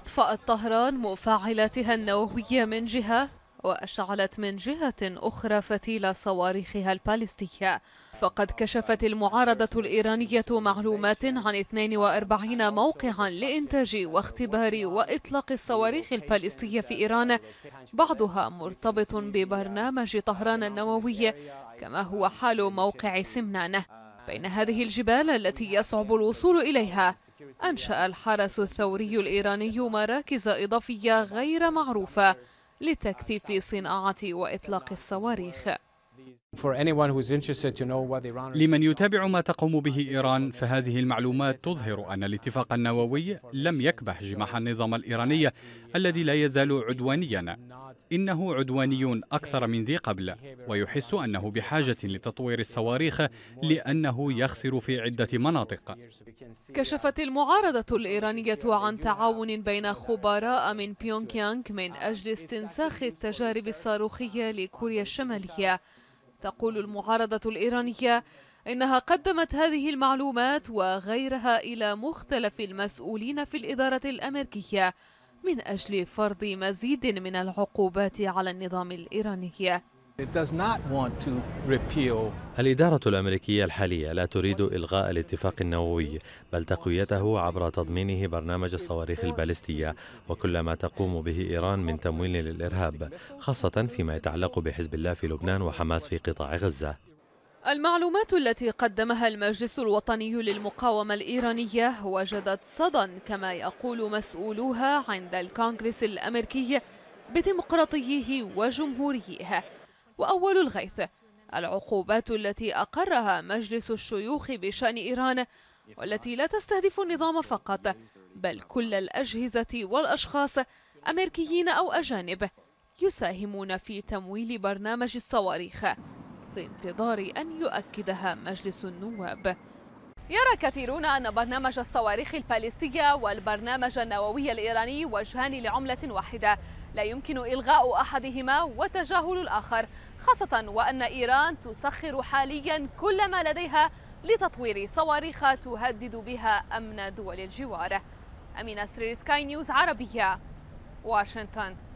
أطفأت طهران مفاعلاتها النووية من جهة وأشعلت من جهة أخرى فتيل صواريخها البالستية فقد كشفت المعارضة الإيرانية معلومات عن 42 موقعا لإنتاج واختبار وإطلاق الصواريخ البالستية في إيران بعضها مرتبط ببرنامج طهران النووي كما هو حال موقع سمنان بين هذه الجبال التي يصعب الوصول إليها أنشأ الحرس الثوري الإيراني مراكز إضافية غير معروفة لتكثيف صناعة وإطلاق الصواريخ لمن يتابع ما تقوم به إيران فهذه المعلومات تظهر أن الاتفاق النووي لم يكبح جماح النظام الإيراني الذي لا يزال عدوانيا إنه عدواني أكثر من ذي قبل ويحس أنه بحاجة لتطوير الصواريخ لأنه يخسر في عدة مناطق كشفت المعارضة الإيرانية عن تعاون بين خبراء من بيونكيانغ من أجل استنساخ التجارب الصاروخية لكوريا الشمالية تقول المعارضة الإيرانية إنها قدمت هذه المعلومات وغيرها إلى مختلف المسؤولين في الإدارة الأمريكية من أجل فرض مزيد من العقوبات على النظام الإيراني الإدارة الأمريكية الحالية لا تريد إلغاء الاتفاق النووي بل تقويته عبر تضمينه برنامج الصواريخ البالستية وكل ما تقوم به إيران من تمويل للإرهاب خاصة فيما يتعلق بحزب الله في لبنان وحماس في قطاع غزة المعلومات التي قدمها المجلس الوطني للمقاومة الإيرانية وجدت صدى كما يقول مسؤولوها عند الكونغرس الأمريكي بديمقراطيه وجمهوريه وأول الغيث العقوبات التي أقرها مجلس الشيوخ بشأن إيران والتي لا تستهدف النظام فقط بل كل الأجهزة والأشخاص أمريكيين أو أجانب يساهمون في تمويل برنامج الصواريخ في انتظار أن يؤكدها مجلس النواب يرى كثيرون أن برنامج الصواريخ الباليستية والبرنامج النووي الإيراني وجهان لعملة واحدة لا يمكن إلغاء أحدهما وتجاهل الآخر خاصة وأن إيران تسخر حاليا كل ما لديها لتطوير صواريخ تهدد بها أمن دول الجوار أمين سرير سكاي نيوز عربية واشنطن